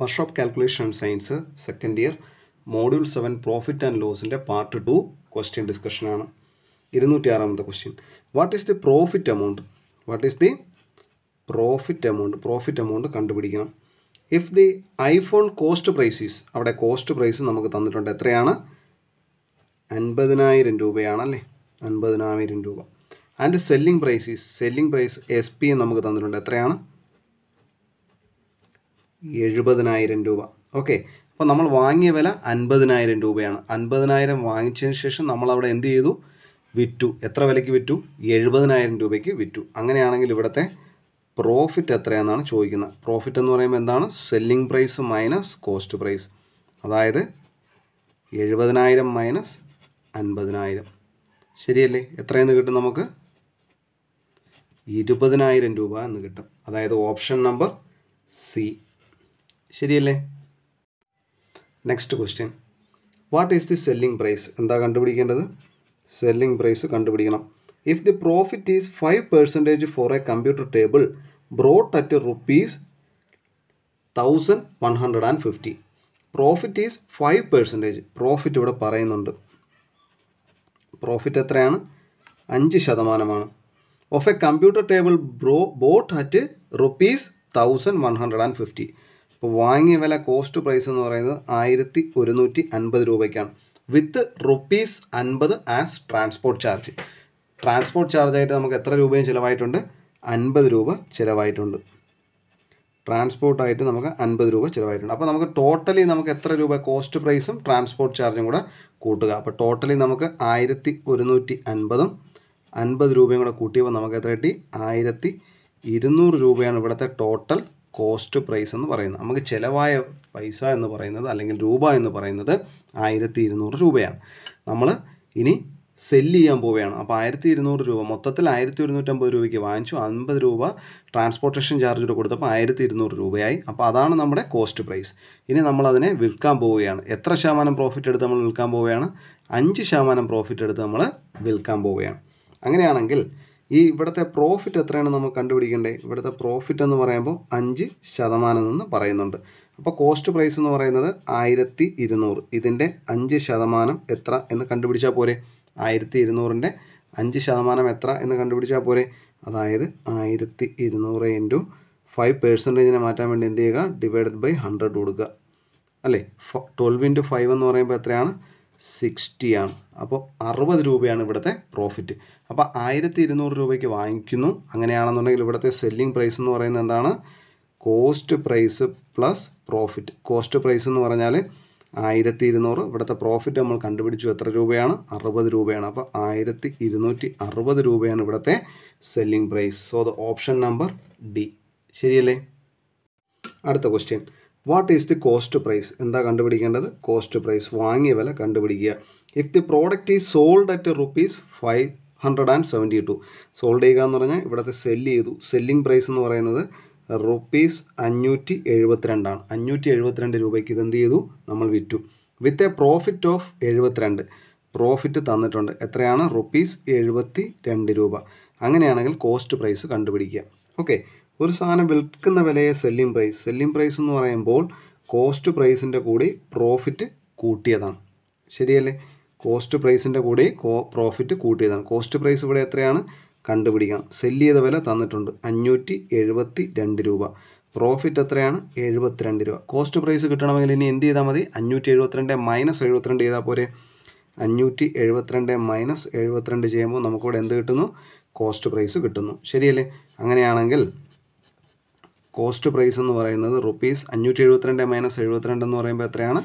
workshop calculation and science second year module seven profit and ലോസിൻ്റെ part two question ഡിസ്കഷനാണ് ഇരുന്നൂറ്റി ആറാമത്തെ question what is the profit amount what is the profit amount profit amount കണ്ടുപിടിക്കണം if the iPhone cost price is അവിടെ cost price നമുക്ക് തന്നിട്ടുണ്ട് എത്രയാണ് അൻപതിനായിരം രൂപയാണല്ലേ അൻപതിനായിരം രൂപ and selling price is selling price S P നമുക്ക് തന്നിട്ടുണ്ട് എത്രയാണ് എഴുപതിനായിരം രൂപ ഓക്കെ അപ്പോൾ നമ്മൾ വാങ്ങിയ വില അൻപതിനായിരം രൂപയാണ് അൻപതിനായിരം വാങ്ങിച്ചതിന് ശേഷം നമ്മൾ അവിടെ എന്ത് ചെയ്തു വിറ്റു എത്ര വിലയ്ക്ക് വിറ്റു എഴുപതിനായിരം രൂപയ്ക്ക് വിറ്റു അങ്ങനെയാണെങ്കിൽ ഇവിടുത്തെ പ്രോഫിറ്റ് എത്രയാണെന്നാണ് ചോദിക്കുന്നത് പ്രോഫിറ്റ് എന്ന് പറയുമ്പോൾ എന്താണ് selling price minus cost price അതായത് എഴുപതിനായിരം മൈനസ് അൻപതിനായിരം ശരിയല്ലേ എത്രയെന്ന് കിട്ടും നമുക്ക് ഇരുപതിനായിരം രൂപ എന്ന് കിട്ടും അതായത് ഓപ്ഷൻ നമ്പർ സി ശരിയല്ലേ next question what is the selling price എന്താ കണ്ടുപിടിക്കേണ്ടത് സെല്ലിംഗ് പ്രൈസ് കണ്ടുപിടിക്കണം if the profit is five percentage for a computer table brought at rupees thousand one hundred and fifty profit is five percentage profit ഇവിടെ പറയുന്നുണ്ട് പ്രോഫിറ്റ് എത്രയാണ് അഞ്ച് ശതമാനമാണ് of a computer table bro bought at rupees thousand one hundred and fifty വാങ്ങിയ വില cost price എന്ന് പറയുന്നത് ആയിരത്തി ഒരുന്നൂറ്റി അൻപത് രൂപയ്ക്കാണ് വിത്ത് റുപ്പീസ് അൻപത് ആസ് ട്രാൻസ്പോർട്ട് ചാർജ് ട്രാൻസ്പോർട്ട് ചാർജായിട്ട് നമുക്ക് എത്ര രൂപയും ചിലവായിട്ടുണ്ട് അൻപത് രൂപ ചിലവായിട്ടുണ്ട് ട്രാൻസ്പോർട്ടായിട്ട് നമുക്ക് അൻപത് രൂപ ചിലവായിട്ടുണ്ട് അപ്പോൾ നമുക്ക് ടോട്ടലി നമുക്ക് എത്ര രൂപ കോസ്റ്റ് പ്രൈസും ട്രാൻസ്പോർട്ട് ചാർജും കൂടെ കൂട്ടുക അപ്പോൾ ടോട്ടലി നമുക്ക് ആയിരത്തി ഒരുന്നൂറ്റി അൻപതും അൻപത് രൂപയും കൂടെ കൂട്ടിയപ്പോൾ നമുക്ക് എത്ര കിട്ടി ആയിരത്തി ഇരുന്നൂറ് രൂപയാണ് ഇവിടുത്തെ ടോട്ടൽ കോസ്റ്റ് പ്രൈസ് എന്ന് പറയുന്നത് നമുക്ക് ചിലവായ പൈസ എന്ന് പറയുന്നത് അല്ലെങ്കിൽ രൂപ എന്ന് പറയുന്നത് ആയിരത്തി ഇരുന്നൂറ് രൂപയാണ് നമ്മൾ ഇനി സെല്ല് ചെയ്യാൻ പോവുകയാണ് അപ്പോൾ ആയിരത്തി ഇരുന്നൂറ് രൂപ മൊത്തത്തിൽ ആയിരത്തി ഒരുന്നൂറ്റമ്പത് രൂപയ്ക്ക് വാങ്ങിച്ചു അൻപത് രൂപ ട്രാൻസ്പോർട്ടേഷൻ ചാർജ് കൊടുത്തപ്പോൾ ആയിരത്തി ഇരുന്നൂറ് രൂപയായി അപ്പോൾ അതാണ് നമ്മുടെ കോസ്റ്റ് പ്രൈസ് ഇനി നമ്മളതിനെ വിൽക്കാൻ പോവുകയാണ് എത്ര ശതമാനം പ്രോഫിറ്റ് എടുത്ത് നമ്മൾ വിൽക്കാൻ പോവുകയാണ് അഞ്ച് ശതമാനം പ്രോഫിറ്റ് എടുത്ത് നമ്മൾ വിൽക്കാൻ പോവുകയാണ് അങ്ങനെയാണെങ്കിൽ ഈ ഇവിടുത്തെ പ്രോഫിറ്റ് എത്രയാണ് നമ്മൾ കണ്ടുപിടിക്കേണ്ടത് ഇവിടുത്തെ പ്രോഫിറ്റ് എന്ന് പറയുമ്പോൾ അഞ്ച് ശതമാനം എന്ന് പറയുന്നുണ്ട് അപ്പോൾ കോസ്റ്റ് പ്രൈസ് എന്ന് പറയുന്നത് ആയിരത്തി ഇരുന്നൂറ് ഇതിൻ്റെ അഞ്ച് ശതമാനം എത്ര എന്ന് കണ്ടുപിടിച്ചാൽ പോരെ ആയിരത്തി ഇരുന്നൂറിൻ്റെ അഞ്ച് ശതമാനം എത്ര എന്ന് കണ്ടുപിടിച്ചാൽ പോരെ അതായത് ആയിരത്തി ഇരുന്നൂറ് ഇൻറ്റു ഫൈവ് പേഴ്സൻറ്റേജിനെ മാറ്റാൻ വേണ്ടി എന്ത് ചെയ്യുക ഡിവൈഡഡ് ബൈ ഹൺഡ്രഡ് കൊടുക്കുക അല്ലേ ട്വൽവ് ഇൻറ്റു ഫൈവ് എന്ന് പറയുമ്പോൾ എത്രയാണ് സിക്സ്റ്റിയാണ് അപ്പോൾ അറുപത് രൂപയാണ് ഇവിടുത്തെ പ്രോഫിറ്റ് അപ്പോൾ ആയിരത്തി ഇരുന്നൂറ് രൂപയ്ക്ക് വാങ്ങിക്കുന്നു അങ്ങനെയാണെന്നുണ്ടെങ്കിൽ ഇവിടുത്തെ സെല്ലിംഗ് പ്രൈസ് എന്ന് പറയുന്നത് എന്താണ് cost price plus profit cost price എന്ന് പറഞ്ഞാൽ ആയിരത്തി ഇരുന്നൂറ് ഇവിടുത്തെ പ്രോഫിറ്റ് നമ്മൾ കണ്ടുപിടിച്ചു എത്ര രൂപയാണ് അറുപത് രൂപയാണ് അപ്പോൾ ആയിരത്തി ഇരുന്നൂറ്റി അറുപത് രൂപയാണ് ഇവിടുത്തെ selling price so the option number D ശരിയല്ലേ അടുത്ത question what is the cost price എന്താ കണ്ടുപിടിക്കേണ്ടത് കോസ്റ്റ് പ്രൈസ് വാങ്ങിയ വില കണ്ടുപിടിക്കുക if the product is sold at rupees five hundred and seventy two sold ചെയ്യുക എന്ന് പറഞ്ഞാൽ ഇവിടുത്തെ സെല്ല് ചെയ്തു സെല്ലിംഗ് പ്രൈസ് എന്ന് പറയുന്നത് റുപ്പീസ് അഞ്ഞൂറ്റി എഴുപത്തിരണ്ടാണ് അഞ്ഞൂറ്റി എഴുപത്തിരണ്ട് രൂപയ്ക്ക് ഇതെന്ത് ചെയ്തു നമ്മൾ വിറ്റു വിത്ത് എ പ്രോഫിറ്റ് ഓഫ് എഴുപത്തിരണ്ട് പ്രോഫിറ്റ് തന്നിട്ടുണ്ട് എത്രയാണ് റുപ്പീസ് എഴുപത്തി രണ്ട് രൂപ അങ്ങനെയാണെങ്കിൽ കോസ്റ്റ് പ്രൈസ് കണ്ടുപിടിക്കുക ഓക്കെ ഒരു സാധനം വിൽക്കുന്ന വിലയെ സെല്ലിംഗ് പ്രൈസ് സെല്ലിംഗ് പ്രൈസ് എന്ന് പറയുമ്പോൾ കോസ്റ്റ് പ്രൈസിൻ്റെ കൂടി പ്രോഫിറ്റ് കൂട്ടിയതാണ് ശരിയല്ലേ കോസ്റ്റ് പ്രൈസിൻ്റെ കൂടി കോ പ്രോഫിറ്റ് കൂട്ടിയതാണ് കോസ്റ്റ് പ്രൈസ് ഇവിടെ എത്രയാണ് കണ്ടുപിടിക്കണം സെല്ല് ചെയ്ത വില തന്നിട്ടുണ്ട് അഞ്ഞൂറ്റി എഴുപത്തി രണ്ട് രൂപ പ്രോഫിറ്റ് എത്രയാണ് എഴുപത്തിരണ്ട് രൂപ കോസ്റ്റ് പ്രൈസ് കിട്ടണമെങ്കിൽ ഇനി എന്ത് ചെയ്താൽ മതി അഞ്ഞൂറ്റി എഴുപത്തിരണ്ട് മൈനസ് എഴുപത്തിരണ്ട് ചെയ്താൽ പോരെ അഞ്ഞൂറ്റി എഴുപത്തിരണ്ട് മൈനസ് എഴുപത്തിരണ്ട് ചെയ്യുമ്പോൾ നമുക്കിവിടെ എന്ത് കിട്ടുന്നു കോസ്റ്റ് പ്രൈസ് കിട്ടുന്നു ശരിയല്ലേ അങ്ങനെയാണെങ്കിൽ കോസ്റ്റ് പ്രൈസ് എന്ന് പറയുന്നത് റുപ്പീസ് അഞ്ഞൂറ്റി എഴുപത്തിരണ്ട് മൈനസ് എഴുപത്തിരണ്ട് എന്ന് പറയുമ്പോൾ എത്രയാണ്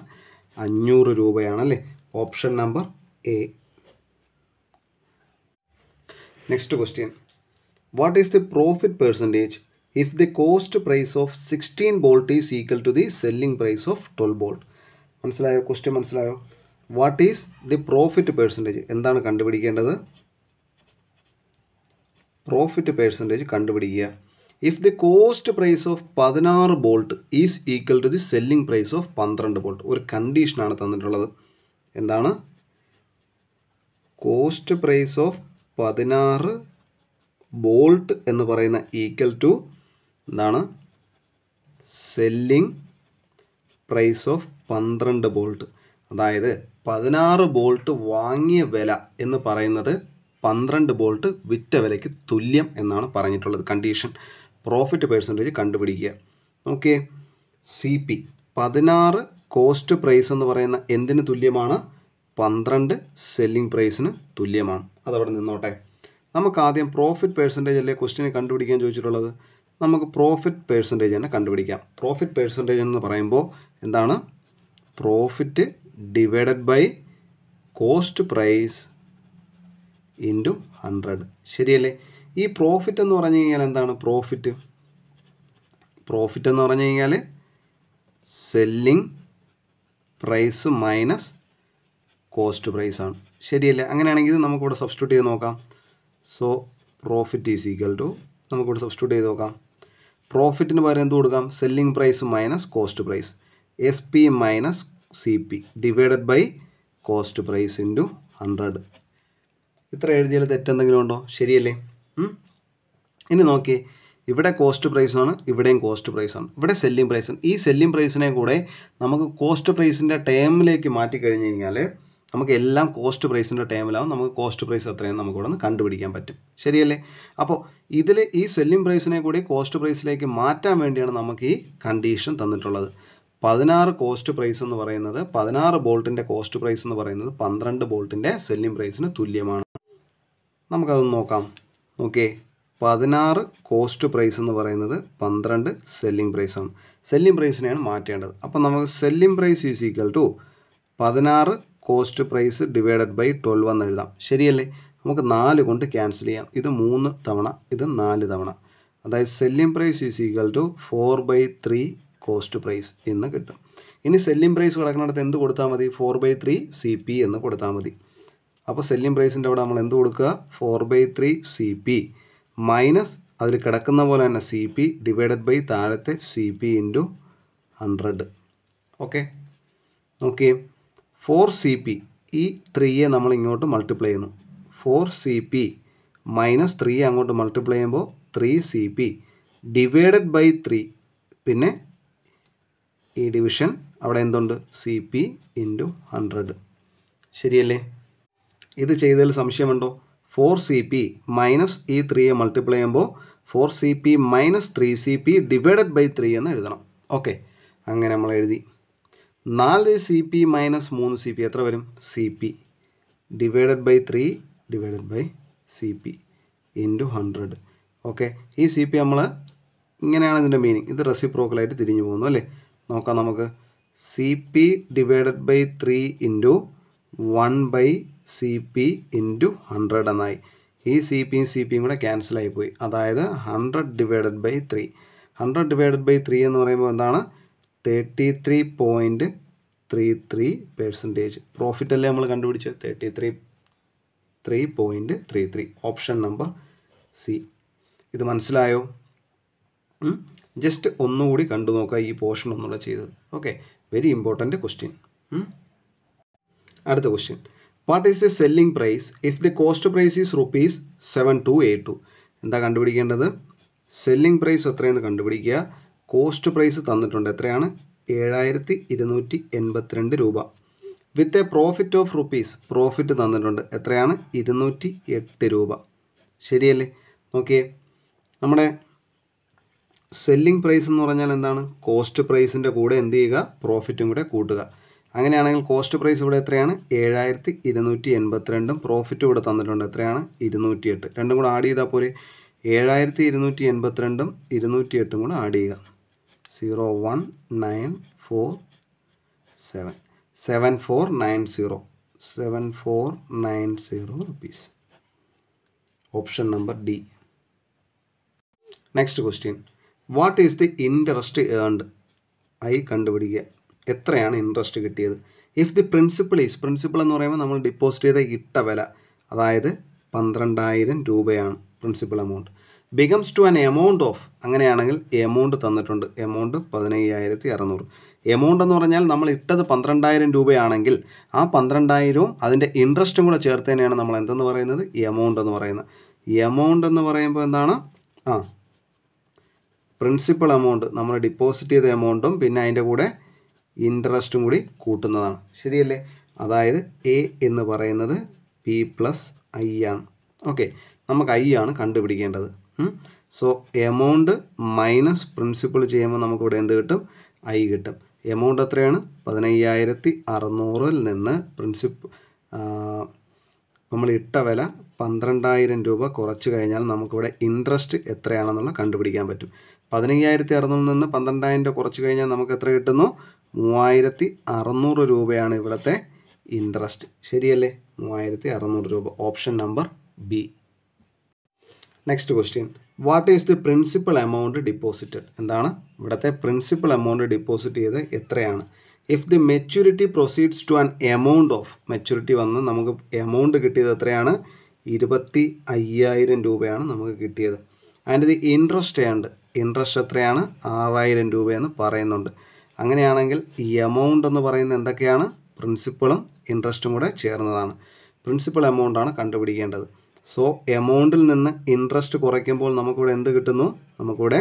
അഞ്ഞൂറ് രൂപയാണ് അല്ലേ option number A next question what is the profit percentage if the cost price of sixteen bolt is equal to the selling price of twelve bolt മനസ്സിലായോ ക്വസ്റ്റ്യൻ മനസ്സിലായോ what is the profit percentage എന്താണ് കണ്ടുപിടിക്കേണ്ടത് profit percentage കണ്ടുപിടിക്കുക if the cost price of പതിനാറ് bolt is equal to the selling price of പന്ത്രണ്ട് bolt ഒരു കണ്ടീഷനാണ് തന്നിട്ടുള്ളത് എന്താണ് കോസ്റ്റ് പ്രൈസ് ഓഫ് പതിനാറ് ബോൾട്ട് എന്ന് പറയുന്ന ഈക്വൽ ടു എന്താണ് സെല്ലിംഗ് പ്രൈസ് ഓഫ് പന്ത്രണ്ട് ബോൾട്ട് അതായത് പതിനാറ് ബോൾട്ട് വാങ്ങിയ വില എന്ന് പറയുന്നത് പന്ത്രണ്ട് ബോൾട്ട് വിറ്റ വിലയ്ക്ക് തുല്യം എന്നാണ് പറഞ്ഞിട്ടുള്ളത് കണ്ടീഷൻ പ്രോഫിറ്റ് പേഴ്സൻറ്റേജ് കണ്ടുപിടിക്കുക ഓക്കെ സി പി പതിനാറ് കോസ്റ്റ് പ്രൈസ് എന്ന് പറയുന്ന എന്തിന് തുല്യമാണ് പന്ത്രണ്ട് സെല്ലിംഗ് പ്രൈസിന് തുല്യമാണ് അതവിടെ നിന്നോട്ടെ നമുക്ക് ആദ്യം പ്രോഫിറ്റ് പേഴ്സൻറ്റേജ് അല്ലേ ക്വസ്റ്റിനെ കണ്ടുപിടിക്കാൻ ചോദിച്ചിട്ടുള്ളത് നമുക്ക് പ്രോഫിറ്റ് പേഴ്സൻറ്റേജ് തന്നെ കണ്ടുപിടിക്കാം പ്രോഫിറ്റ് പേഴ്സൻറ്റേജ് എന്ന് പറയുമ്പോൾ എന്താണ് profit divided by cost price into hundred ശരിയല്ലേ ഈ പ്രോഫിറ്റ് എന്ന് പറഞ്ഞു കഴിഞ്ഞാൽ എന്താണ് പ്രോഫിറ്റ് പ്രോഫിറ്റ് എന്ന് പറഞ്ഞു കഴിഞ്ഞാൽ selling price minus cost price ആണ് ശരിയല്ലേ അങ്ങനെയാണെങ്കിൽ നമുക്കിവിടെ സബ്സ്റ്റിറ്റ്യൂട്ട് ചെയ്ത് നോക്കാം so profit is equal to നമുക്കിവിടെ സബ്സ്റ്റിറ്റ്യൂട്ട് ചെയ്ത് നോക്കാം പ്രോഫിറ്റിന് പകരം എന്ത് കൊടുക്കാം selling price minus cost price S P minus C P divided by cost price into hundred ഇത്ര എഴുതിയാൽ തെറ്റെന്തെങ്കിലും ഉണ്ടോ ശരിയല്ലേ ഇനി നോക്കി ഇവിടെ കോസ്റ്റ് പ്രൈസാണ് ഇവിടെയും കോസ്റ്റ് പ്രൈസാണ് ഇവിടെ സെല്ലിംഗ് പ്രൈസാണ് ഈ സെല്ലിംഗ് പ്രൈസിനെ കൂടെ നമുക്ക് കോസ്റ്റ് പ്രൈസിൻ്റെ ടേമിലേക്ക് മാറ്റി കഴിഞ്ഞ് കഴിഞ്ഞാൽ നമുക്ക് എല്ലാം കോസ്റ്റ് പ്രൈസിൻ്റെ ടേമിലാവും നമുക്ക് കോസ്റ്റ് പ്രൈസ് എത്രയും നമുക്ക് ഇവിടെ നിന്ന് കണ്ടുപിടിക്കാൻ പറ്റും ശരിയല്ലേ അപ്പോൾ ഇതിൽ ഈ സെല്ലിംഗ് പ്രൈസിനെ കൂടി കോസ്റ്റ് പ്രൈസിലേക്ക് മാറ്റാൻ വേണ്ടിയാണ് നമുക്ക് ഈ കണ്ടീഷൻ തന്നിട്ടുള്ളത് പതിനാറ് കോസ്റ്റ് പ്രൈസ് എന്ന് പറയുന്നത് പതിനാറ് ബോൾട്ടിൻ്റെ കോസ്റ്റ് പ്രൈസ് എന്ന് പറയുന്നത് പന്ത്രണ്ട് ബോൾട്ടിൻ്റെ സെല്ലിംഗ് പ്രൈസിന് തുല്യമാണ് നമുക്കതൊന്ന് നോക്കാം ഓക്കെ പതിനാറ് കോസ്റ്റ് പ്രൈസ് എന്ന് പറയുന്നത് പന്ത്രണ്ട് സെല്ലിംഗ് പ്രൈസാണ് സെല്ലിംഗ് പ്രൈസിനെയാണ് മാറ്റേണ്ടത് അപ്പോൾ നമുക്ക് selling price is equal to പതിനാറ് cost price divided by twelve എന്ന് എഴുതാം ശരിയല്ലേ നമുക്ക് നാല് കൊണ്ട് ക്യാൻസൽ ചെയ്യാം ഇത് മൂന്ന് തവണ ഇത് നാല് തവണ അതായത് selling price is equal to four by three cost price എന്ന് കിട്ടും ഇനി സെല്ലിംഗ് പ്രൈസ് കിടക്കുന്നിടത്ത് എന്ത് കൊടുത്താൽ മതി four by three C P എന്ന് കൊടുത്താൽ മതി അപ്പോൾ സെല്ലിംഗ് പ്രൈസിൻ്റെ അവിടെ നമ്മൾ എന്ത് കൊടുക്കുക four by three C P minus അതിൽ കിടക്കുന്ന പോലെ തന്നെ സി പി ഡിവൈഡഡ് ബൈ താഴത്തെ C P into hundred okay നോക്കിയേ ഫോർ സി പി ഈ ത്രീയെ നമ്മൾ ഇങ്ങോട്ട് മൾട്ടിപ്ലൈ ചെയ്യുന്നു four C P minus three അങ്ങോട്ട് മൾട്ടിപ്ലൈ ചെയ്യുമ്പോൾ three C P divided by three പിന്നെ ഈ ഡിവിഷൻ അവിടെ എന്തുണ്ട് സി പി ഇൻറ്റു ഹൺഡ്രഡ് ശരിയല്ലേ ഇത് ചെയ്തതിൽ സംശയമുണ്ടോ ഫോർ സി പി മൈനസ് ഈ ത്രീയെ മൾട്ടിപ്ലൈ ചെയ്യുമ്പോൾ four C P minus three C P divided by three എന്ന് എഴുതണം ഓക്കെ അങ്ങനെ നമ്മൾ എഴുതി നാല് സി പി മൈനസ് മൂന്ന് സി പി എത്ര വരും C P divided by three divided by C P into hundred okay ഈ സി പി നമ്മൾ ഇങ്ങനെയാണ് ഇതിൻ്റെ മീനിങ് ഇത് പ്രോക്കലായിട്ട് തിരിഞ്ഞു പോകുന്നു അല്ലേ നോക്കാം നമുക്ക് C P divided by three into one by C P into hundred എന്നായി ഈ സി പിയും സി പിയും കൂടെ ക്യാൻസലായി പോയി അതായത് hundred divided by three hundred divided by three എന്ന് പറയുമ്പോൾ എന്താണ് thirty three point three three percentage profit അല്ലേ നമ്മൾ കണ്ടുപിടിച്ചത് thirty three three point three three option number C ഇത് മനസ്സിലായോ ജസ്റ്റ് ഒന്നുകൂടി കണ്ടു നോക്കുക ഈ പോർഷൻ ഒന്നുകൂടെ ചെയ്തത് ഓക്കെ വെരി ഇമ്പോർട്ടൻറ്റ് ക്വസ്റ്റ്യൻ അടുത്ത question what is the selling price if the cost price is rupees seven two eight two എന്താ കണ്ടുപിടിക്കേണ്ടത് സെല്ലിംഗ് പ്രൈസ് എത്രയെന്ന് കണ്ടുപിടിക്കുക കോസ്റ്റ് പ്രൈസ് തന്നിട്ടുണ്ട് എത്രയാണ് ഏഴായിരത്തി ഇരുന്നൂറ്റി എൺപത്തിരണ്ട് രൂപ with a profit of rupees profit തന്നിട്ടുണ്ട് എത്രയാണ് ഇരുന്നൂറ്റി എട്ട് രൂപ ശരിയല്ലേ നോക്കിയേ നമ്മുടെ സെല്ലിംഗ് പ്രൈസ് എന്ന് പറഞ്ഞാൽ എന്താണ് കോസ്റ്റ് പ്രൈസിൻ്റെ കൂടെ എന്ത് ചെയ്യുക പ്രോഫിറ്റും കൂടെ കൂട്ടുക അങ്ങനെയാണെങ്കിൽ കോസ്റ്റ് പ്രൈസ് ഇവിടെ എത്രയാണ് ഏഴായിരത്തി ഇരുന്നൂറ്റി എൺപത്തിരണ്ടും പ്രോഫിറ്റ് ഇവിടെ തന്നിട്ടുണ്ട് എത്രയാണ് ഇരുന്നൂറ്റിയെട്ട് രണ്ടും കൂടെ ആഡ് ചെയ്താൽ പോലെ ഏഴായിരത്തി ഇരുന്നൂറ്റി എൺപത്തിരണ്ടും ഇരുന്നൂറ്റി എട്ടും കൂടെ ആഡ് ചെയ്യുക zero one nine four seven seven four nine zero seven four nine zero rupees option number D next question what is the interest earned I കണ്ടുപിടിക്കുക എത്രയാണ് ഇൻട്രസ്റ്റ് കിട്ടിയത് if the principal is principal എന്ന് പറയുമ്പോൾ നമ്മൾ deposit ചെയ്ത ഇട്ട വില അതായത് പന്ത്രണ്ടായിരം രൂപയാണ് principal amount becomes to an amount of അങ്ങനെയാണെങ്കിൽ എമൗണ്ട് തന്നിട്ടുണ്ട് എമൗണ്ട് പതിനയ്യായിരത്തി അറുന്നൂറ് എമൗണ്ട് എന്ന് പറഞ്ഞാൽ നമ്മൾ ഇട്ടത് പന്ത്രണ്ടായിരം രൂപയാണെങ്കിൽ ആ പന്ത്രണ്ടായിരവും അതിൻ്റെ ഇൻട്രസ്റ്റും കൂടെ തന്നെയാണ് നമ്മൾ എന്തെന്ന് പറയുന്നത് എമൗണ്ട് എന്ന് പറയുന്നത് എമൗണ്ട് എന്ന് പറയുമ്പോൾ എന്താണ് ആ പ്രിൻസിപ്പൾ എമൗണ്ട് നമ്മൾ ഡിപ്പോസിറ്റ് ചെയ്ത എമൗണ്ടും പിന്നെ അതിൻ്റെ കൂടെ ഇൻട്രസ്റ്റും കൂടി കൂട്ടുന്നതാണ് ശരിയല്ലേ അതായത് എ എന്ന് പറയുന്നത് പി പ്ലസ് ഐ ആണ് ഓക്കെ നമുക്ക് ഐ ആണ് കണ്ടുപിടിക്കേണ്ടത് സോ എമൗണ്ട് മൈനസ് പ്രിൻസിപ്പിൾ ചെയ്യുമ്പോൾ നമുക്കിവിടെ എന്ത് കിട്ടും ഐ കിട്ടും എമൗണ്ട് എത്രയാണ് പതിനയ്യായിരത്തി അറുന്നൂറിൽ നിന്ന് പ്രിൻസിപ്പ് നമ്മൾ ഇട്ട വില പന്ത്രണ്ടായിരം രൂപ കുറച്ച് കഴിഞ്ഞാൽ നമുക്കിവിടെ ഇൻട്രസ്റ്റ് എത്രയാണെന്നുള്ള കണ്ടുപിടിക്കാൻ പറ്റും പതിനയ്യായിരത്തി അറുന്നൂറിൽ നിന്ന് പന്ത്രണ്ടായിരം രൂപ കുറച്ച് കഴിഞ്ഞാൽ നമുക്ക് എത്ര കിട്ടുന്നു മൂവായിരത്തി അറുന്നൂറ് രൂപയാണ് ഇവിടുത്തെ ഇൻട്രസ്റ്റ് ശരിയല്ലേ മൂവായിരത്തി അറുന്നൂറ് രൂപ option number B next question what is the principal amount deposited എന്താണ് ഇവിടുത്തെ പ്രിൻസിപ്പൽ എമൗണ്ട് ഡിപ്പോസിറ്റ് ചെയ്ത് എത്രയാണ് if the maturity proceeds to an amount of maturity വന്ന് നമുക്ക് എമൗണ്ട് കിട്ടിയത് എത്രയാണ് ഇരുപത്തി അയ്യായിരം രൂപയാണ് നമുക്ക് കിട്ടിയത് and the interest and interest എത്രയാണ് ആറായിരം രൂപയെന്ന് പറയുന്നുണ്ട് അങ്ങനെയാണെങ്കിൽ ഈ എമൗണ്ട് എന്ന് പറയുന്നത് എന്തൊക്കെയാണ് പ്രിൻസിപ്പളും ഇൻട്രസ്റ്റും കൂടെ ചേർന്നതാണ് പ്രിൻസിപ്പൽ എമൗണ്ടാണ് കണ്ടുപിടിക്കേണ്ടത് സോ എമൗണ്ടിൽ നിന്ന് ഇൻട്രസ്റ്റ് കുറയ്ക്കുമ്പോൾ നമുക്കിവിടെ എന്ത് കിട്ടുന്നു നമുക്കിവിടെ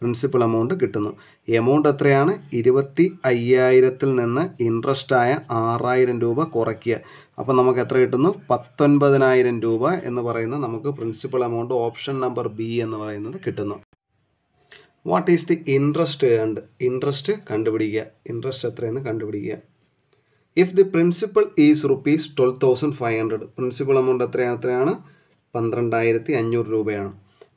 പ്രിൻസിപ്പൽ എമൗണ്ട് കിട്ടുന്നു എമൗണ്ട് എത്രയാണ് ഇരുപത്തി അയ്യായിരത്തിൽ നിന്ന് ഇൻട്രസ്റ്റായ ആറായിരം രൂപ കുറയ്ക്കുക അപ്പോൾ നമുക്ക് എത്ര കിട്ടുന്നു പത്തൊൻപതിനായിരം രൂപ എന്ന് പറയുന്ന നമുക്ക് principal amount option number B എന്ന് പറയുന്നത് കിട്ടുന്നു what is the interest earned interest കണ്ടുപിടിക്കുക ഇൻട്രസ്റ്റ് എത്രയെന്ന് കണ്ടുപിടിക്കുക if the principal is rupees twelve thousand five hundred principal amount എത്രയാണ് എത്രയാണ് പന്ത്രണ്ടായിരത്തി അഞ്ഞൂറ് രൂപയാണ്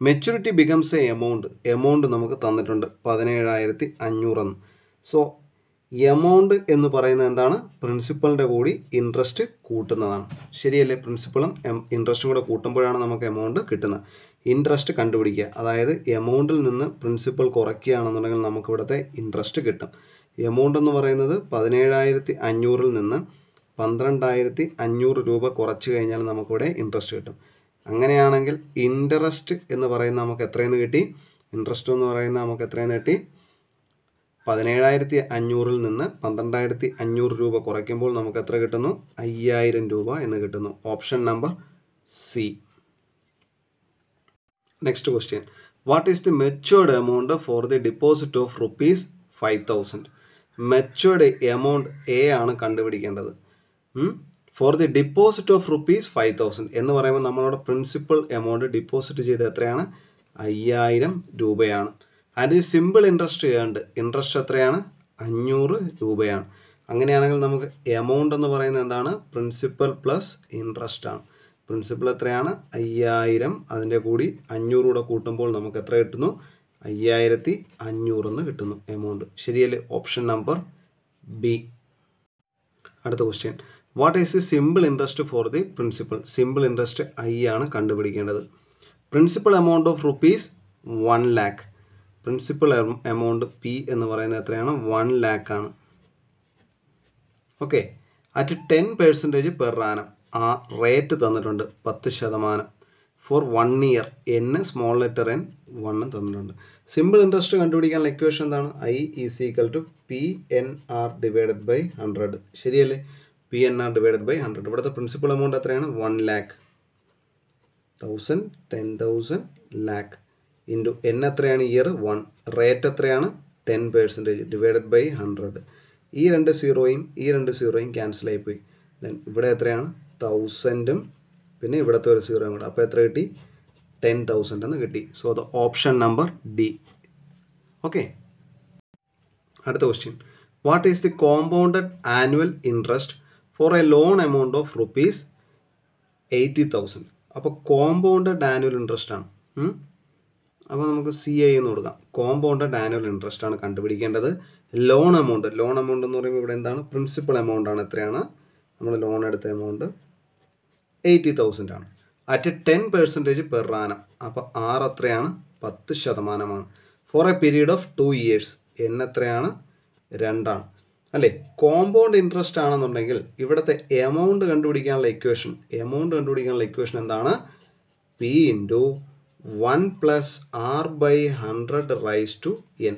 maturity becomes a amount amount നമുക്ക് തന്നിട്ടുണ്ട് പതിനേഴായിരത്തി അഞ്ഞൂറെന്ന് സോ എമൗണ്ട് എന്ന് പറയുന്നത് എന്താണ് പ്രിൻസിപ്പളിൻ്റെ കൂടി ഇൻട്രസ്റ്റ് കൂട്ടുന്നതാണ് ശരിയല്ലേ പ്രിൻസിപ്പളും ഇൻട്രസ്റ്റും കൂടെ കൂട്ടുമ്പോഴാണ് നമുക്ക് എമൗണ്ട് കിട്ടുന്നത് ഇൻട്രസ്റ്റ് കണ്ടുപിടിക്കുക അതായത് എമൗണ്ടിൽ നിന്ന് പ്രിൻസിപ്പൾ കുറയ്ക്കുകയാണെന്നുണ്ടെങ്കിൽ നമുക്ക് ഇൻട്രസ്റ്റ് കിട്ടും എമൗണ്ട് എന്ന് പറയുന്നത് പതിനേഴായിരത്തി അഞ്ഞൂറിൽ നിന്ന് പന്ത്രണ്ടായിരത്തി അഞ്ഞൂറ് രൂപ കുറച്ച് കഴിഞ്ഞാൽ നമുക്കിവിടെ ഇൻട്രസ്റ്റ് കിട്ടും അങ്ങനെയാണെങ്കിൽ ഇൻട്രസ്റ്റ് എന്ന് പറയുന്ന നമുക്ക് എത്രയെന്ന് കിട്ടി ഇൻട്രസ്റ്റ് എന്ന് പറയുന്ന നമുക്ക് എത്രയെന്ന് കിട്ടി പതിനേഴായിരത്തി അഞ്ഞൂറിൽ നിന്ന് പന്ത്രണ്ടായിരത്തി അഞ്ഞൂറ് രൂപ കുറയ്ക്കുമ്പോൾ നമുക്ക് എത്ര കിട്ടുന്നു അയ്യായിരം രൂപ എന്ന് കിട്ടുന്നു option number C next question what is the matured amount for the deposit of rupees five thousand matured amount A ആണ് കണ്ടുപിടിക്കേണ്ടത് for the deposit of rupees five thousand എന്ന് പറയുമ്പോൾ നമ്മളോട് പ്രിൻസിപ്പൽ എമൗണ്ട് ഡിപ്പോസിറ്റ് ചെയ്ത് എത്രയാണ് അയ്യായിരം രൂപയാണ് ആൻഡ് ഈ സിമ്പിൾ ഇൻട്രസ്റ്റ് ഉണ്ട് ഇൻട്രസ്റ്റ് എത്രയാണ് അഞ്ഞൂറ് രൂപയാണ് അങ്ങനെയാണെങ്കിൽ നമുക്ക് എമൗണ്ട് എന്ന് പറയുന്നത് എന്താണ് പ്രിൻസിപ്പൽ പ്ലസ് ഇൻട്രസ്റ്റ് ആണ് പ്രിൻസിപ്പൽ എത്രയാണ് അയ്യായിരം അതിൻ്റെ കൂടി അഞ്ഞൂറ് കൂടെ കൂട്ടുമ്പോൾ നമുക്ക് എത്ര കിട്ടുന്നു അയ്യായിരത്തി എന്ന് കിട്ടുന്നു എമൗണ്ട് ശരിയല്ലേ ഓപ്ഷൻ നമ്പർ ബി അടുത്ത question what is the simple interest for the principal simple interest I ആണ് കണ്ടുപിടിക്കേണ്ടത് principal amount of rupees one lakh principal amount P എന്ന് പറയുന്നത് എത്രയാണ് വൺ ലാക്ക് ആണ് okay at ten percentage per annum ആ rate തന്നിട്ടുണ്ട് പത്ത് ശതമാനം for one year N small letter N one തന്നിട്ടുണ്ട് സിമ്പിൾ ഇൻട്രസ്റ്റ് കണ്ടുപിടിക്കാനുള്ള ഇക്വേഷൻ എന്താണ് I is equal to P N R divided by hundred ശരിയല്ലേ P N R divided by hundred ഇവിടുത്തെ principal amount എത്രയാണ് one lakh thousand ten thousand lakh into N എത്രയാണ് year one rate എത്രയാണ് ten percentage divided by hundred ഈ രണ്ട് സീറോയും ഈ രണ്ട് സീറോയും ക്യാൻസൽ ആയിപ്പോയി ദെൻ ഇവിടെ എത്രയാണ് തൗസൻഡും പിന്നെ ഇവിടുത്തെ ഒരു സീറോയും കൂടെ അപ്പോൾ എത്ര കിട്ടി ടെൻ തൗസൻഡ് എന്ന് കിട്ടി so the option number D okay അടുത്ത question what is the compounded annual interest for a loan amount of rupees eighty thousand അപ്പോൾ കോമ്പൗണ്ടഡ് ആനുവൽ ഇൻട്രസ്റ്റ് ആണ് അപ്പോൾ നമുക്ക് സി ഐ എന്ന് കൊടുക്കാം കോമ്പൗണ്ടഡ് ആനുവൽ ഇൻട്രസ്റ്റ് ആണ് കണ്ടുപിടിക്കേണ്ടത് ലോൺ എമൗണ്ട് ലോൺ എമൗണ്ട് എന്ന് പറയുമ്പോൾ ഇവിടെ എന്താണ് പ്രിൻസിപ്പൾ എമൗണ്ട് ആണ് എത്രയാണ് നമ്മൾ ലോൺ എടുത്ത എമൗണ്ട് എയ്റ്റി തൗസൻഡ് ആണ് at ten percentage per annum അപ്പോൾ ആർ എത്രയാണ് പത്ത് ശതമാനമാണ് for a period of two years N എത്രയാണ് രണ്ടാണ് അല്ലേ കോമ്പൗണ്ട് ഇൻട്രസ്റ്റ് ആണെന്നുണ്ടെങ്കിൽ ഇവിടുത്തെ എമൗണ്ട് കണ്ടുപിടിക്കാനുള്ള ഇക്വേഷൻ എമൗണ്ട് കണ്ടുപിടിക്കാനുള്ള ഇക്വേഷൻ എന്താണ് P into one plus R by hundred raise to N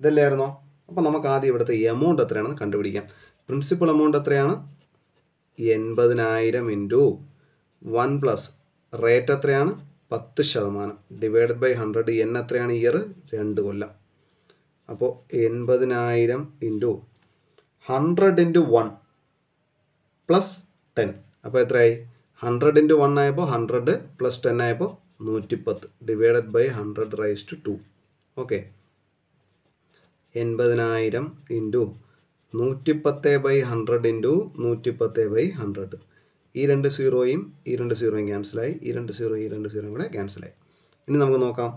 ഇതല്ലായിരുന്നോ അപ്പോൾ നമുക്ക് ആദ്യം ഇവിടുത്തെ എമൗണ്ട് എത്രയാണെന്ന് കണ്ടുപിടിക്കാം പ്രിൻസിപ്പൽ എമൗണ്ട് എത്രയാണ് എൺപതിനായിരം ഇൻറ്റു വൺ പ്ലസ് റേറ്റ് എത്രയാണ് പത്ത് ശതമാനം ഡിവൈഡ് ബൈ ഹൺഡ്രഡ് എൻ എത്രയാണ് ഇയർ രണ്ട് കൊല്ലം അപ്പോൾ എൺപതിനായിരം into hundred into one plus ten അപ്പോൾ എത്രയായി ഹൺഡ്രഡ് ഇൻറ്റു വൺ ആയപ്പോൾ ഹൺഡ്രഡ് പ്ലസ് ടെൻ ആയപ്പോൾ നൂറ്റിപ്പത്ത് divided by hundred raise to two okay എൺപതിനായിരം ഇൻറ്റു നൂറ്റിപ്പത്ത് ബൈ ഹൺഡ്രഡ് ഇൻറ്റു നൂറ്റിപ്പത്ത് ബൈ ഹൺഡ്രഡ് ഈ രണ്ട് സീറോയും ഈ രണ്ട് സീറോയും ക്യാൻസലായി ഈ രണ്ട് സീറോ ഈ രണ്ട് സീറോയും കൂടെ ക്യാൻസലായി ഇനി നമുക്ക് നോക്കാം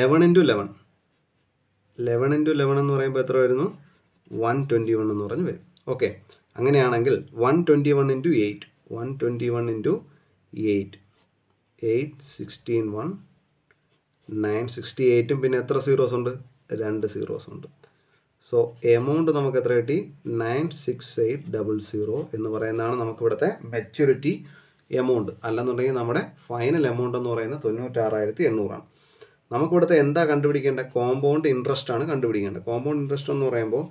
eleven into eleven eleven into eleven എന്ന് പറയുമ്പോൾ എത്ര വരുന്നു വൺ ട്വൻറ്റി വൺ എന്ന് പറഞ്ഞ് വരും ഓക്കെ അങ്ങനെയാണെങ്കിൽ one twenty one into eight one twenty one into eight eight sixteen one nine sixty എയ്റ്റും പിന്നെ എത്ര സീറോസ് ഉണ്ട് രണ്ട് സീറോസ് ഉണ്ട് സോ എമൗണ്ട് നമുക്ക് എത്ര കിട്ടി nine six eight double zero എന്ന് പറയുന്നതാണ് നമുക്കിവിടുത്തെ മെച്യൂരിറ്റി എമൗണ്ട് അല്ലെന്നുണ്ടെങ്കിൽ നമ്മുടെ ഫൈനൽ എമൗണ്ട് എന്ന് പറയുന്നത് തൊണ്ണൂറ്റാറായിരത്തി എണ്ണൂറാണ് നമുക്കിവിടുത്തെ എന്താ കണ്ടുപിടിക്കേണ്ടത് കോമ്പൗണ്ട് ഇൻട്രസ്റ്റ് ആണ് കണ്ടുപിടിക്കേണ്ടത് കോമ്പൗണ്ട് ഇൻട്രസ്റ്റ് എന്ന് പറയുമ്പോൾ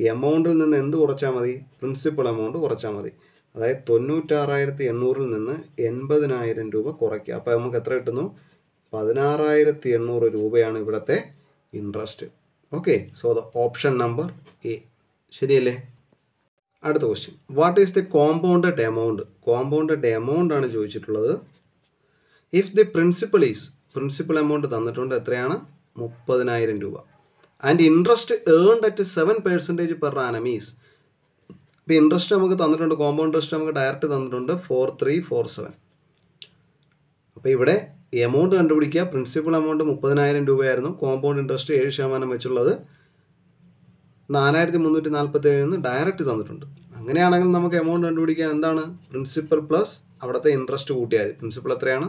ഈ എമൗണ്ടിൽ നിന്ന് എന്ത് കുറച്ചാൽ മതി പ്രിൻസിപ്പൽ എമൗണ്ട് കുറച്ചാൽ മതി അതായത് തൊണ്ണൂറ്റാറായിരത്തി എണ്ണൂറിൽ നിന്ന് എൺപതിനായിരം രൂപ കുറയ്ക്കുക അപ്പോൾ നമുക്ക് എത്ര കിട്ടുന്നു പതിനാറായിരത്തി എണ്ണൂറ് രൂപയാണ് ഇവിടുത്തെ interest okay so the option number A ശരിയല്ലേ അടുത്ത question what is the compounded amount compounded amount ആണ് ചോദിച്ചിട്ടുള്ളത് if the principal is principal amount തന്നിട്ടുണ്ട് എത്രയാണ് മുപ്പതിനായിരം രൂപ and interest earned at seven percentage per annum is ഇപ്പോൾ ഇൻട്രസ്റ്റ് നമുക്ക് തന്നിട്ടുണ്ട് കോമ്പൗണ്ട് ഇൻട്രസ്റ്റ് നമുക്ക് ഡയറക്റ്റ് തന്നിട്ടുണ്ട് ഫോർ ത്രീ ഫോർ സെവൻ അപ്പോൾ ഇവിടെ എമൗണ്ട് കണ്ടുപിടിക്കുക പ്രിൻസിപ്പൽ എമൗണ്ട് മുപ്പതിനായിരം രൂപയായിരുന്നു കോമ്പൗണ്ട് ഇൻട്രസ്റ്റ് ഏഴ് ശതമാനം വെച്ചുള്ളത് നാലായിരത്തി മുന്നൂറ്റി നാൽപ്പത്തി ഏഴിൽ നിന്ന് ഡയറക്റ്റ് തന്നിട്ടുണ്ട് അങ്ങനെയാണെങ്കിൽ നമുക്ക് എമൗണ്ട് കണ്ടുപിടിക്കാൻ എന്താണ് പ്രിൻസിപ്പൽ പ്ലസ് അവിടുത്തെ ഇൻട്രസ്റ്റ് കൂട്ടിയാൽ മതി പ്രിൻസിപ്പൽ എത്രയാണ്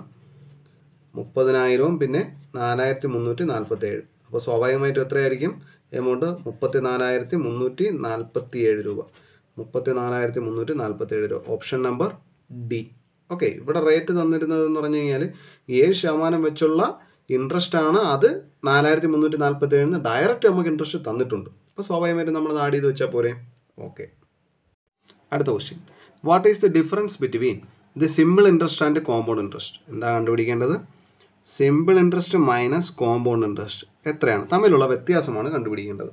മുപ്പതിനായിരവും പിന്നെ നാലായിരത്തി മുന്നൂറ്റി നാൽപ്പത്തേഴ് അപ്പോൾ സ്വാഭാവികമായിട്ടും എത്രയായിരിക്കും എമൗണ്ട് മുപ്പത്തി നാലായിരത്തി മുന്നൂറ്റി നാൽപ്പത്തി ഏഴ് രൂപ മുപ്പത്തി നാലായിരത്തി മുന്നൂറ്റി നാൽപ്പത്തി ഏഴ് രൂപ ഓപ്ഷൻ നമ്പർ ഡി ഓക്കെ ഇവിടെ റേറ്റ് തന്നിരുന്നത് എന്ന് പറഞ്ഞു കഴിഞ്ഞാൽ ഏഴ് ശതമാനം വെച്ചുള്ള ഇൻട്രസ്റ്റ് ആണ് അത് നാലായിരത്തി മുന്നൂറ്റി നാൽപ്പത്തി ഏഴിന് ഡയറക്റ്റ് നമുക്ക് ഇൻട്രസ്റ്റ് തന്നിട്ടുണ്ട് അപ്പോൾ സ്വാഭാവികമായിട്ടും നമ്മൾ ആഡ് ചെയ്ത് വെച്ചാൽ പോരെ ഓക്കെ അടുത്ത question what is the difference between the simple interest and compound interest എന്താ കണ്ടുപിടിക്കേണ്ടത് simple interest minus compound interest എത്രയാണ് തമ്മിലുള്ള വ്യത്യാസമാണ് കണ്ടുപിടിക്കേണ്ടത്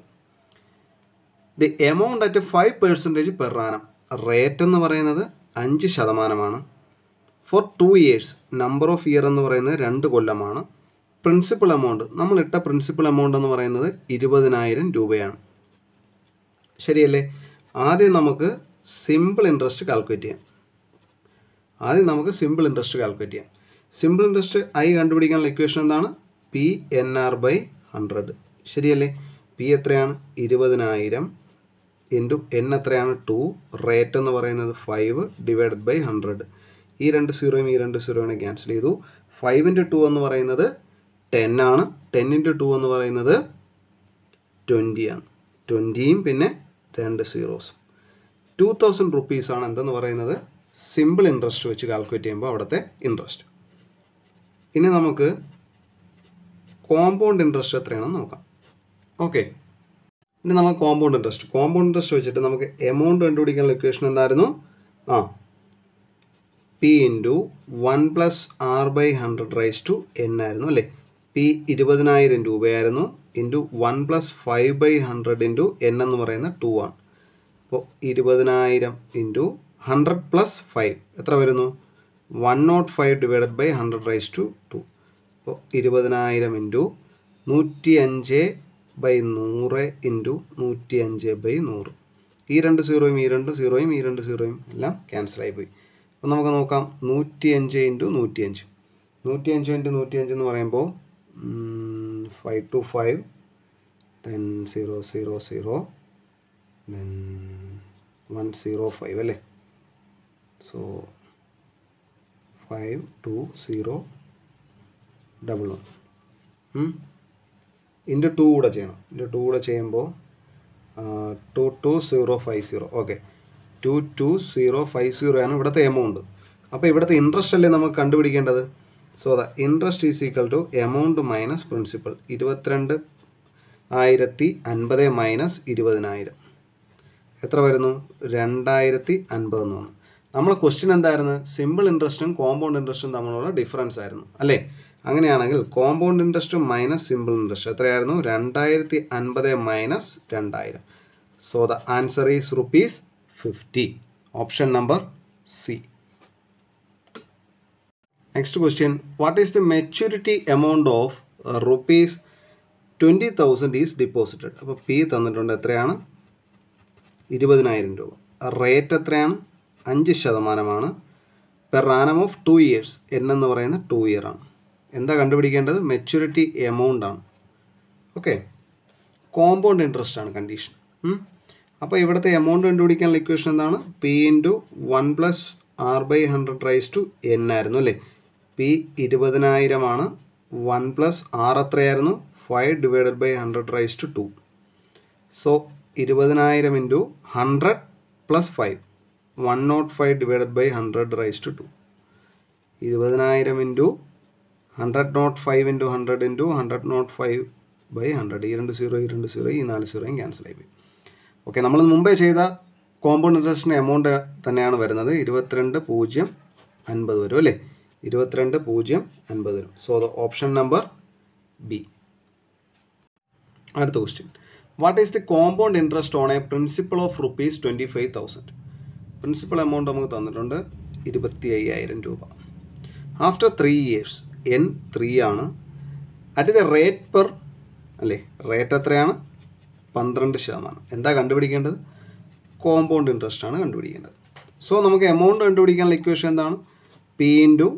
the amount at five percentage per annum rate എന്ന് പറയുന്നത് അഞ്ച് ശതമാനമാണ് for two years number of year എന്ന് പറയുന്നത് രണ്ട് കൊല്ലമാണ് പ്രിൻസിപ്പൽ എമൗണ്ട് നമ്മളിട്ട പ്രിൻസിപ്പൽ എമൗണ്ട് എന്ന് പറയുന്നത് ഇരുപതിനായിരം രൂപയാണ് ശരിയല്ലേ ആദ്യം നമുക്ക് സിമ്പിൾ ഇൻട്രസ്റ്റ് കാൽക്കുലേറ്റ് ചെയ്യാം ആദ്യം നമുക്ക് സിമ്പിൾ ഇൻട്രസ്റ്റ് കാൽക്കുലേറ്റ് ചെയ്യാം സിമ്പിൾ ഇൻട്രസ്റ്റ് ഐ കണ്ടുപിടിക്കാനുള്ള ഇക്വേഷൻ എന്താണ് P N R by hundred ശരിയല്ലേ പി എത്രയാണ് ഇരുപതിനായിരം ഇൻറ്റു എൻ എത്രയാണ് ടു റേറ്റ് എന്ന് പറയുന്നത് ഫൈവ് ഡിവൈഡ് ബൈ ഹൺഡ്രഡ് ഈ രണ്ട് സീറോയും ഈ രണ്ട് സീറോയും ക്യാൻസൽ ചെയ്തു ഫൈവ് ഇൻറ്റു ടു എന്ന് പറയുന്നത് ടെൻ ആണ് ടെൻ ഇൻറ്റു ടു എന്ന് പറയുന്നത് ട്വൻറ്റിയാണ് ട്വൻറ്റിയും പിന്നെ രണ്ട് സീറോസും ടു തൗസൻഡ് റുപ്പീസാണ് എന്തെന്ന് പറയുന്നത് സിമ്പിൾ ഇൻട്രസ്റ്റ് വെച്ച് കാൽക്കുലേറ്റ് ചെയ്യുമ്പോൾ അവിടുത്തെ ഇൻട്രസ്റ്റ് ഇനി നമുക്ക് കോമ്പൗണ്ട് ഇൻട്രസ്റ്റ് എത്രയാണെന്ന് നോക്കാം ഓക്കെ ഇനി നമുക്ക് കോമ്പൗണ്ട് ഇൻട്രസ്റ്റ് കോമ്പൗണ്ട് ഇൻട്രസ്റ്റ് വെച്ചിട്ട് നമുക്ക് എമൗണ്ട് കണ്ടുപിടിക്കാനുള്ള ഇക്വേഷൻ എന്തായിരുന്നു ആ P into one plus R by hundred raise to N ആയിരുന്നു അല്ലേ പി ഇരുപതിനായിരം രൂപയായിരുന്നു into one plus five by hundred into N എന്ന് പറയുന്ന ടു ആണ് അപ്പോൾ ഇരുപതിനായിരം ഇൻറ്റു ഹൺഡ്രഡ് പ്ലസ് ഫൈവ് എത്ര വരുന്നു one nought five divided by hundred raise to two അപ്പോൾ ഇരുപതിനായിരം ഇൻറ്റു നൂറ്റി അഞ്ച് ബൈ നൂറ് ഇൻറ്റു നൂറ്റി അഞ്ച് ബൈ നൂറ് ഈ രണ്ട് സീറോയും ഈ രണ്ട് സീറോയും ഈ രണ്ട് സീറോയും എല്ലാം ക്യാൻസൽ ആയിപ്പോയി അപ്പോൾ നമുക്ക് നോക്കാം നൂറ്റി അഞ്ച് ഇൻറ്റു നൂറ്റി അഞ്ച് നൂറ്റി അഞ്ച് ഇൻറ്റു നൂറ്റി അഞ്ച് എന്ന് പറയുമ്പോൾ five two five then zero zero zero then one zero five അല്ലേ so five two zero double one into two കൂടെ ചെയ്യണം ഇൻറ്റു ടു കൂടെ ചെയ്യുമ്പോൾ two two zero five zero okay two two zero five zero ആണ് ഇവിടുത്തെ amount അപ്പോൾ ഇവിടുത്തെ interest അല്ലേ നമുക്ക് കണ്ടുപിടിക്കേണ്ടത് so the interest is equal to amount minus principal ഇരുപത്തിരണ്ട് ആയിരത്തി അൻപത് മൈനസ് ഇരുപതിനായിരം എത്ര വരുന്നു രണ്ടായിരത്തി അൻപത് എന്ന് വന്നു നമ്മളെ ക്വസ്റ്റ്യൻ എന്തായിരുന്നു സിമ്പിൾ ഇൻട്രസ്റ്റും കോമ്പൗണ്ട് ഇൻട്രസ്റ്റും തമ്മിലുള്ള ഡിഫറൻസ് ആയിരുന്നു അല്ലേ അങ്ങനെയാണെങ്കിൽ compound interest minus simple interest എത്രയായിരുന്നു രണ്ടായിരത്തി അൻപത് മൈനസ് രണ്ടായിരം so the answer is rupees fifty option number C next question what is the maturity amount of rupees twenty thousand is deposited അപ്പോൾ P തന്നിട്ടുണ്ട് എത്രയാണ് ഇരുപതിനായിരം രൂപ റേറ്റ് എത്രയാണ് അഞ്ച് ശതമാനമാണ് per annum of two years എന്നു പറയുന്ന ടു ഇയർ ആണ് എന്താ കണ്ടുപിടിക്കേണ്ടത് മെച്യൂരിറ്റി എമൗണ്ട് ആണ് ഓക്കെ കോമ്പൗണ്ട് ഇൻട്രസ്റ്റ് ആണ് കണ്ടീഷൻ അപ്പോൾ ഇവിടുത്തെ എമൗണ്ട് കണ്ടുപിടിക്കാനുള്ള ഇക്വേഷൻ എന്താണ് P into one plus R by hundred raise to N ആയിരുന്നു അല്ലേ പി ഇരുപതിനായിരമാണ് വൺ പ്ലസ് ആർ എത്രയായിരുന്നു five divided by hundred raise to two so ഇരുപതിനായിരം into hundred plus five one nought five divided by hundred raise to two ഇരുപതിനായിരം into hundred nought five into hundred into hundred nought five by hundred ഈ രണ്ട് zero ഈ രണ്ട് zero ഈ നാല് സീറോയും cancel ആയിപ്പോയി okay നമ്മൾ മുമ്പേ ചെയ്ത കോമ്പൗണ്ട് ഇൻട്രസ്റ്റിൻ്റെ എമൗണ്ട് തന്നെയാണ് വരുന്നത് ഇരുപത്തിരണ്ട് പൂജ്യം അൻപത് വരും അല്ലേ ഇരുപത്തിരണ്ട് പൂജ്യം അൻപത് വരും so the option number B അടുത്ത question what is the compound interest on a principal of rupees twenty five thousand principal amount നമുക്ക് തന്നിട്ടുണ്ട് ഇരുപത്തി അയ്യായിരം രൂപ after three years N three ആണ് അറ്റ് ദ റേറ്റ് പെർ അല്ലേ റേറ്റ് എത്രയാണ് പന്ത്രണ്ട് ശതമാനം എന്താ കണ്ടുപിടിക്കേണ്ടത് കോമ്പൗണ്ട് ഇൻട്രസ്റ്റ് ആണ് കണ്ടുപിടിക്കേണ്ടത് സോ നമുക്ക് എമൗണ്ട് കണ്ടുപിടിക്കാനുള്ള ഇക്വേഷൻ എന്താണ് P into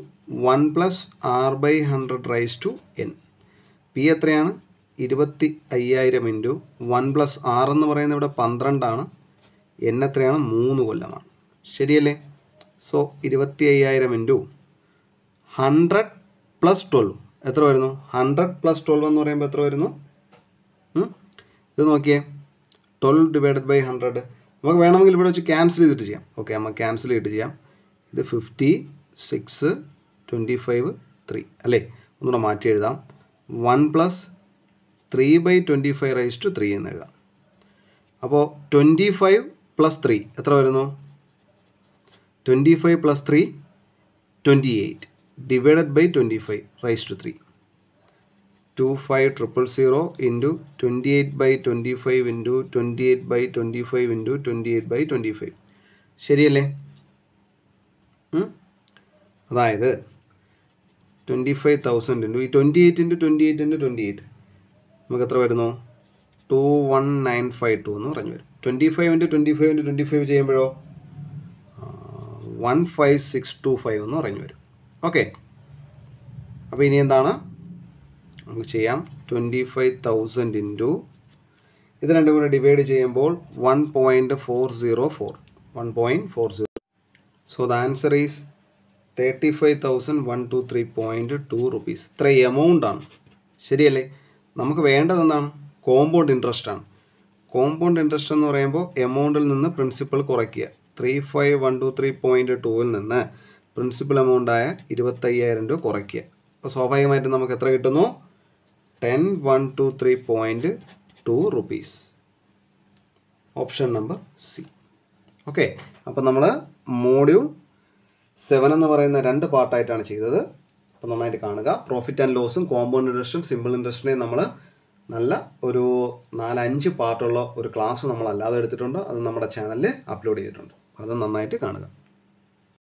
one plus R by hundred raise to N P എത്രയാണ് ഇരുപത്തി അയ്യായിരം ഇൻറ്റു വൺ പ്ലസ് ആർ എന്ന് പറയുന്നത് ഇവിടെ പന്ത്രണ്ടാണ് എൻ എത്രയാണ് മൂന്ന് കൊല്ലമാണ് ശരിയല്ലേ സോ ഇരുപത്തി അയ്യായിരം ഇൻറ്റു ഹൺഡ്രഡ് പ്ലസ് ട്വൽവ് എത്ര വരുന്നു ഹൺഡ്രഡ് പ്ലസ് ട്വൽവ് എന്ന് പറയുമ്പോൾ എത്ര വരുന്നു ഇത് നോക്കിയേ ട്വൽവ് ഡിവൈഡഡ് ബൈ ഹൺഡ്രഡ് നമുക്ക് വേണമെങ്കിൽ ഇവിടെ വെച്ച് ക്യാൻസൽ ചെയ്തിട്ട് ചെയ്യാം ഓക്കെ നമുക്ക് ക്യാൻസൽ ചെയ്തിട്ട് ചെയ്യാം ഇത് fifty six twenty five three അല്ലേ ഒന്നുകൂടെ മാറ്റി എഴുതാം one plus three by twenty five raise to three എന്ന് എഴുതാം അപ്പോൾ ട്വൻറ്റി ഫൈവ് പ്ലസ് ത്രീ എത്ര വരുന്നു twenty five plus three twenty eight divided by twenty five raise to three two five triple zero into twenty eight by twenty five into twenty eight by twenty five into twenty eight by twenty five ശരിയല്ലേ അതായത് twenty five thousand into ഈ twenty eight into twenty eight into twenty eight നമുക്ക് എത്ര വരുന്നു two one nine five two എന്ന് പറഞ്ഞു വരും twenty five into twenty five into twenty five ചെയ്യുമ്പോഴോ one five six two five എന്ന് പറഞ്ഞു വരും ഓക്കെ അപ്പോൾ ഇനി എന്താണ് നമുക്ക് ചെയ്യാം ട്വൻറ്റി ഫൈവ് തൗസൻഡ് ഇൻറ്റു ഇത് രണ്ടും കൂടെ ഡിവൈഡ് ചെയ്യുമ്പോൾ one point four zero four one point four zero so the answer is thirty five thousand one two three point two rupees ഇത്ര എമൗണ്ട് ആണ് ശരിയല്ലേ നമുക്ക് വേണ്ടത് എന്താണ് കോമ്പൗണ്ട് ഇൻട്രസ്റ്റ് ആണ് കോമ്പൗണ്ട് ഇൻട്രസ്റ്റ് എന്ന് പറയുമ്പോൾ എമൗണ്ടിൽ നിന്ന് പ്രിൻസിപ്പൾ കുറയ്ക്കുക three five one two three point ടുവിൽ നിന്ന് പ്രിൻസിപ്പൽ എമൗണ്ടായ ഇരുപത്തയ്യായിരം രൂപ കുറയ്ക്കുക അപ്പോൾ സ്വാഭാവികമായിട്ടും നമുക്ക് എത്ര കിട്ടുന്നു ten one two three point two rupees option number C okay അപ്പോൾ നമ്മൾ മോഡ്യൂൾ സെവൻ എന്ന് പറയുന്ന രണ്ട് പാർട്ടായിട്ടാണ് ചെയ്തത് അപ്പോൾ നന്നായിട്ട് കാണുക പ്രോഫിറ്റ് ആൻഡ് ലോസും കോമ്പൗണ്ട് ഇൻട്രസ്റ്റും സിമ്പിൾ ഇൻട്രസ്റ്റിനെയും നമ്മൾ നല്ല ഒരു നാലഞ്ച് പാർട്ടുള്ള ഒരു ക്ലാസ് നമ്മൾ അല്ലാതെ എടുത്തിട്ടുണ്ട് അത് നമ്മുടെ ചാനലിൽ അപ്ലോഡ് ചെയ്തിട്ടുണ്ട് അത് നന്നായിട്ട് കാണുക